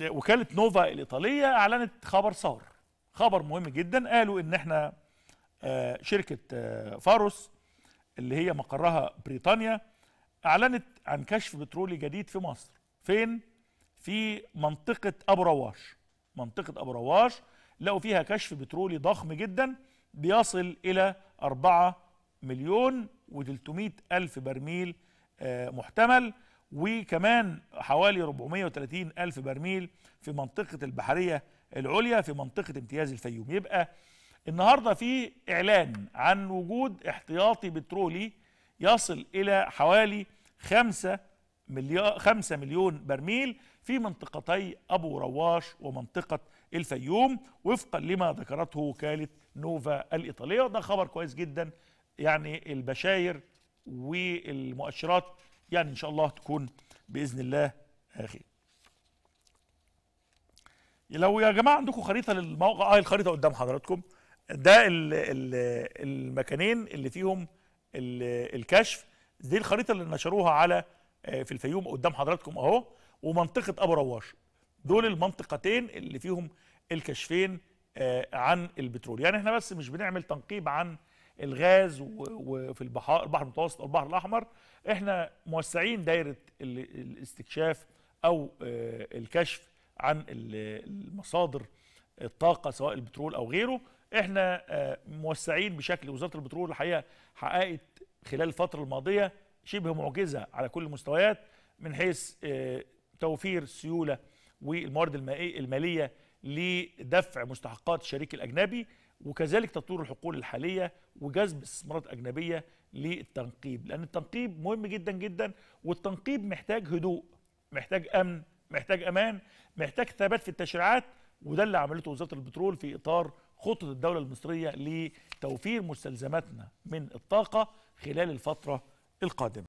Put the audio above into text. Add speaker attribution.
Speaker 1: وكاله نوفا الايطاليه اعلنت خبر ثار خبر مهم جدا قالوا ان احنا آه، شركه آه، فاروس اللي هي مقرها بريطانيا اعلنت عن كشف بترولي جديد في مصر فين في منطقه ابو رواش منطقه ابو رواش لقوا فيها كشف بترولي ضخم جدا بيصل الى 4 مليون و300 الف برميل آه، محتمل وكمان حوالي 430 ألف برميل في منطقة البحرية العليا في منطقة امتياز الفيوم يبقى النهاردة في إعلان عن وجود احتياطي بترولي يصل إلى حوالي 5 مليار 5 مليون برميل في منطقتي أبو رواش ومنطقة الفيوم وفقا لما ذكرته وكالة نوفا الإيطالية وده خبر كويس جدا يعني البشاير والمؤشرات يعني ان شاء الله تكون باذن الله آه، خير لو يا جماعه عندكم خريطه للموقع اه الخريطه قدام حضراتكم ده الـ الـ المكانين اللي فيهم الكشف دي الخريطه اللي نشروها على آه، في الفيوم قدام حضراتكم اهو ومنطقه ابو رواش دول المنطقتين اللي فيهم الكشفين آه، عن البترول يعني احنا بس مش بنعمل تنقيب عن الغاز وفي البحار البحر المتوسط البحر الاحمر احنا موسعين دايره الاستكشاف او آه، الكشف عن المصادر الطاقه سواء البترول او غيره احنا آه، موسعين بشكل وزاره البترول الحقيقه حققت خلال الفتره الماضيه شبه معجزه على كل المستويات من حيث آه، توفير السيوله والموارد الماليه لدفع مستحقات الشريك الاجنبي وكذلك تطوير الحقول الحاليه وجذب استثمارات اجنبيه للتنقيب لان التنقيب مهم جدا جدا والتنقيب محتاج هدوء محتاج امن محتاج امان محتاج ثبات في التشريعات وده اللي عملته وزاره البترول في اطار خطه الدوله المصريه لتوفير مستلزماتنا من الطاقه خلال الفتره القادمه